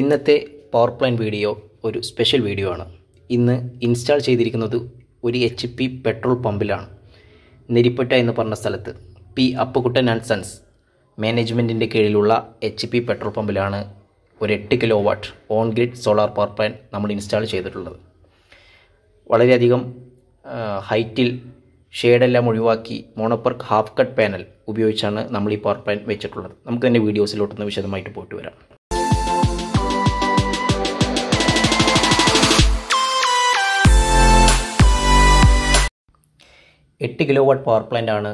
ഇന്നത്തെ power plan video ഒരു special video ആണ് ഇന്ന് ഇൻസ്റ്റാൾ ചെയ്തിരിക്കുന്നത് ഒരു എച്ച് പി പെട്രോൾ പമ്പിലാണ് നെരിപ്പെട്ട എന്ന് പറഞ്ഞ സ്ഥലത്ത് പി അപ്പുകുട്ടൻ ആൻഡ് സൺസ് മാനേജ്മെൻറ്റിൻ്റെ കീഴിലുള്ള എച്ച് പി പെട്രോൾ പമ്പിലാണ് ഒരു എട്ട് kilo watt on grid solar power plan നമ്മൾ ഇൻസ്റ്റാൾ ചെയ്തിട്ടുള്ളത് വളരെയധികം ഹൈറ്റിൽ ഷെയ്ഡെല്ലാം ഒഴിവാക്കി മോണോപ്പർക്ക് ഹാഫ് കട്ട് പാനൽ ഉപയോഗിച്ചാണ് നമ്മൾ ഈ പവർ പ്ലാൻ വെച്ചിട്ടുള്ളത് നമുക്ക് തന്നെ വീഡിയോസിലോട്ടൊന്ന് വിശദമായിട്ട് പോയിട്ട് വരാം എട്ട് കിലോ വാട്ട് പവർ പ്ലാൻ്റാണ്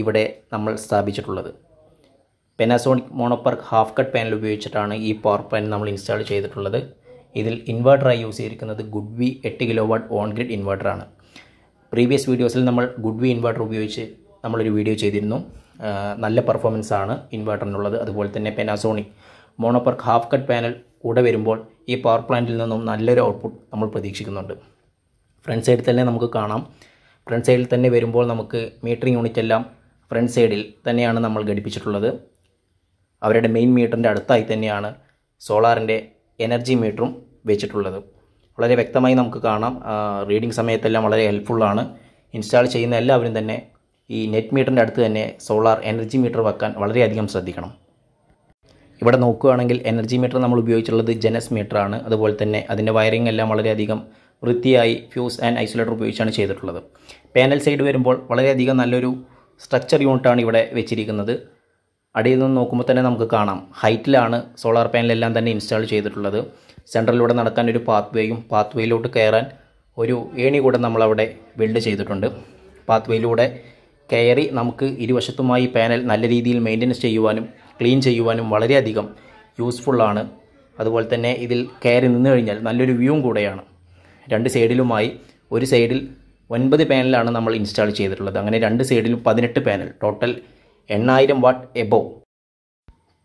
ഇവിടെ നമ്മൾ സ്ഥാപിച്ചിട്ടുള്ളത് Panasonic mono PERC half cut panel ഉപയോഗിച്ചിട്ടാണ് ഈ പവർ പ്ലാന്റ് നമ്മൾ ഇൻസ്റ്റാൾ ചെയ്തിട്ടുള്ളത് ഇതിൽ ഇൻവേർട്ടറായി യൂസ് ചെയ്തിരിക്കുന്നത് ഗുഡ് വി എട്ട് കിലോ വാട്ട് ഓൺ ഗ്രിഡ് ഇൻവേർട്ടറാണ് പ്രീവിയസ് വീഡിയോസിൽ നമ്മൾ ഗുഡ് വി ഇൻവേർട്ടർ ഉപയോഗിച്ച് നമ്മളൊരു വീഡിയോ ചെയ്തിരുന്നു നല്ല പെർഫോമൻസ് ആണ് ഇൻവേർട്ടറിനുള്ളത് അതുപോലെ തന്നെ Panasonic mono PERC half cut panel കൂടെ വരുമ്പോൾ ഈ പവർ പ്ലാന്റിൽ നിന്നും നല്ലൊരു ഔട്ട്പുട്ട് നമ്മൾ പ്രതീക്ഷിക്കുന്നുണ്ട് ഫ്രണ്ട് സൈഡിൽ തന്നെ നമുക്ക് കാണാം ഫ്രണ്ട് സൈഡിൽ തന്നെ വരുമ്പോൾ നമുക്ക് മീറ്ററിംഗ് യൂണിറ്റ് എല്ലാം ഫ്രണ്ട് സൈഡിൽ തന്നെയാണ് നമ്മൾ ഘടിപ്പിച്ചിട്ടുള്ളത് അവരുടെ മെയിൻ മീറ്ററിൻ്റെ അടുത്തായി തന്നെയാണ് സോളാറിൻ്റെ എനർജി മീറ്ററും വെച്ചിട്ടുള്ളത് വളരെ വ്യക്തമായി നമുക്ക് കാണാം റീഡിംഗ് സമയത്തെല്ലാം വളരെ ഹെൽപ്ഫുള്ളാണ് ഇൻസ്റ്റാൾ ചെയ്യുന്ന എല്ലാവരും തന്നെ ഈ നെറ്റ് മീറ്ററിൻ്റെ അടുത്ത് തന്നെ സോളാർ എനർജി മീറ്റർ വെക്കാൻ വളരെയധികം ശ്രദ്ധിക്കണം ഇവിടെ നോക്കുകയാണെങ്കിൽ എനർജി മീറ്റർ നമ്മൾ ഉപയോഗിച്ചിട്ടുള്ളത് ജനസ് മീറ്ററാണ് അതുപോലെ തന്നെ അതിൻ്റെ വയറിംഗ് എല്ലാം വളരെയധികം വൃത്തിയായി ഫ്യൂസ് ആൻഡ് ഐസൊലേറ്റർ ഉപയോഗിച്ചാണ് ചെയ്തിട്ടുള്ളത് പാനൽ സൈഡ് വരുമ്പോൾ വളരെയധികം നല്ലൊരു സ്ട്രക്ചർ യൂണിറ്റാണ് ഇവിടെ വെച്ചിരിക്കുന്നത് അടിയിൽ നിന്ന് നോക്കുമ്പോൾ തന്നെ നമുക്ക് കാണാം ഹൈറ്റിലാണ് സോളാർ പാനലെല്ലാം തന്നെ ഇൻസ്റ്റാൾ ചെയ്തിട്ടുള്ളത് സെൻട്രലിലൂടെ നടക്കാൻ ഒരു പാത്ത് വേയും പാത്ത് വേയിലോട്ട് കയറാൻ ഒരു ഏണി കൂടെ നമ്മളവിടെ ബിൽഡ് ചെയ്തിട്ടുണ്ട് പാത്ത് വേയിലൂടെ കയറി നമുക്ക് ഇരുവശത്തുമായി പാനൽ നല്ല രീതിയിൽ മെയിൻ്റനൻസ് ചെയ്യുവാനും ക്ലീൻ ചെയ്യുവാനും വളരെയധികം യൂസ്ഫുള്ളാണ് അതുപോലെ തന്നെ ഇതിൽ കയറി നിന്ന് കഴിഞ്ഞാൽ നല്ലൊരു വ്യൂവും കൂടെയാണ് രണ്ട് സൈഡിലുമായി ഒരു സൈഡിൽ ഒൻപത് പാനലാണ് നമ്മൾ ഇൻസ്റ്റാൾ ചെയ്തിട്ടുള്ളത് അങ്ങനെ രണ്ട് സൈഡിലും പതിനെട്ട് പാനൽ ടോട്ടൽ എണ്ണായിരം വാട്ട് എബോ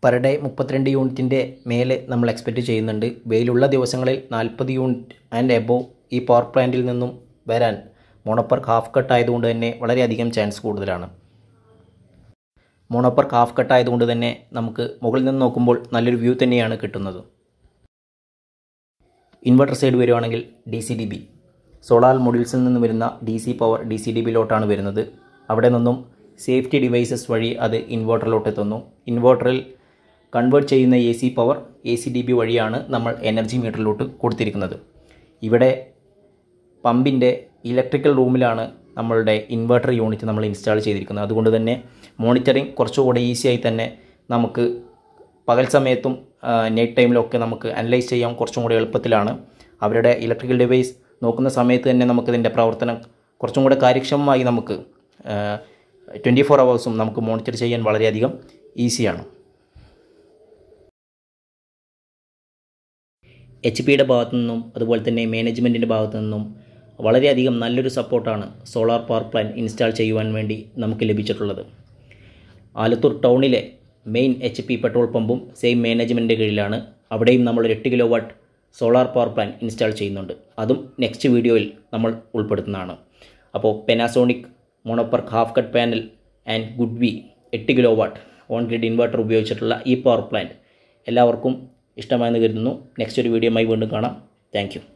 പെർ ഡേ മുപ്പത്തിരണ്ട് യൂണിറ്റിൻ്റെ മേലെ നമ്മൾ എക്സ്പെക്റ്റ് ചെയ്യുന്നുണ്ട് വെയിലുള്ള ദിവസങ്ങളിൽ നാൽപ്പത് യൂണിറ്റ് ആൻഡ് എബോ ഈ പവർ പ്ലാന്റിൽ നിന്നും വരാൻ മോണോപ്പർക്ക് ഹാഫ് കട്ട് ആയതുകൊണ്ട് തന്നെ വളരെയധികം ചാൻസ് കൂടുതലാണ് മോണോപ്പർക്ക് ഹാഫ് കട്ട് ആയതുകൊണ്ട് തന്നെ നമുക്ക് മുകളിൽ നിന്ന് നോക്കുമ്പോൾ നല്ലൊരു വ്യൂ തന്നെയാണ് കിട്ടുന്നത് ഇൻവെർട്ടർ സൈഡ് വരുവാണെങ്കിൽ D C D B solar മൊഡ്യൂൾസിൽ നിന്ന് വരുന്ന D C power D C D ബിയിലോട്ടാണ് വരുന്നത് അവിടെ നിന്നും സേഫ്റ്റി ഡിവൈസസ് വഴി അത് ഇൻവെർട്ടറിലോട്ട് എത്തുന്നു ഇൻവെർട്ടറിൽ കൺവേർട്ട് ചെയ്യുന്ന A C power A C D B വഴിയാണ് നമ്മൾ എനർജി മീറ്ററിലോട്ട് കൊടുത്തിരിക്കുന്നത് ഇവിടെ പമ്പിൻ്റെ ഇലക്ട്രിക്കൽ റൂമിലാണ് നമ്മളുടെ ഇൻവെർട്ടർ യൂണിറ്റ് നമ്മൾ ഇൻസ്റ്റാൾ ചെയ്തിരിക്കുന്നത് അതുകൊണ്ട് തന്നെ മോണിറ്ററിങ് കുറച്ചുകൂടെ ഈസിയായി തന്നെ നമുക്ക് പകൽ സമയത്തും നൈറ്റ് ടൈമിലൊക്കെ നമുക്ക് അനലൈസ് ചെയ്യാം കുറച്ചും കൂടി എളുപ്പത്തിലാണ് അവരുടെ ഇലക്ട്രിക്കൽ ഡിവൈസ് നോക്കുന്ന സമയത്ത് തന്നെ നമുക്കിതിൻ്റെ പ്രവർത്തനം കുറച്ചും കൂടെ കാര്യക്ഷമമായി നമുക്ക് ട്വൻറ്റി ഫോർ അവേഴ്സും നമുക്ക് മോണിറ്റർ ചെയ്യാൻ വളരെയധികം ഈസിയാണ് എച്ച് പിയുടെ ഭാഗത്തു നിന്നും അതുപോലെ തന്നെ മാനേജ്മെൻറ്റിൻ്റെ ഭാഗത്തു നിന്നും വളരെയധികം നല്ലൊരു സപ്പോർട്ടാണ് സോളാർ പവർ പ്ലാന്റ് ഇൻസ്റ്റാൾ ചെയ്യുവാൻ വേണ്ടി നമുക്ക് ലഭിച്ചിട്ടുള്ളത് ആലത്തൂർ ടൗണിലെ മെയിൻ എച്ച് പി പെട്രോൾ പമ്പും സെയിം മാനേജ്മെൻറ്റിൻ്റെ കീഴിലാണ് അവിടെയും നമ്മൾ എട്ട് kilo watt solar power plant install ചെയ്യുന്നുണ്ട് അതും നെക്സ്റ്റ് വീഡിയോയിൽ നമ്മൾ ഉൾപ്പെടുത്തുന്നതാണ് അപ്പോൾ Panasonic monoperc half cut panel and GoodWe എട്ട് kilo watt on grid inverter ഉപയോഗിച്ചിട്ടുള്ള ഈ പവർ പ്ലാന്റ് എല്ലാവർക്കും ഇഷ്ടമായെന്ന് കരുതുന്നു നെക്സ്റ്റ് ഒരു വീഡിയോ വീണ്ടും കാണാം താങ്ക്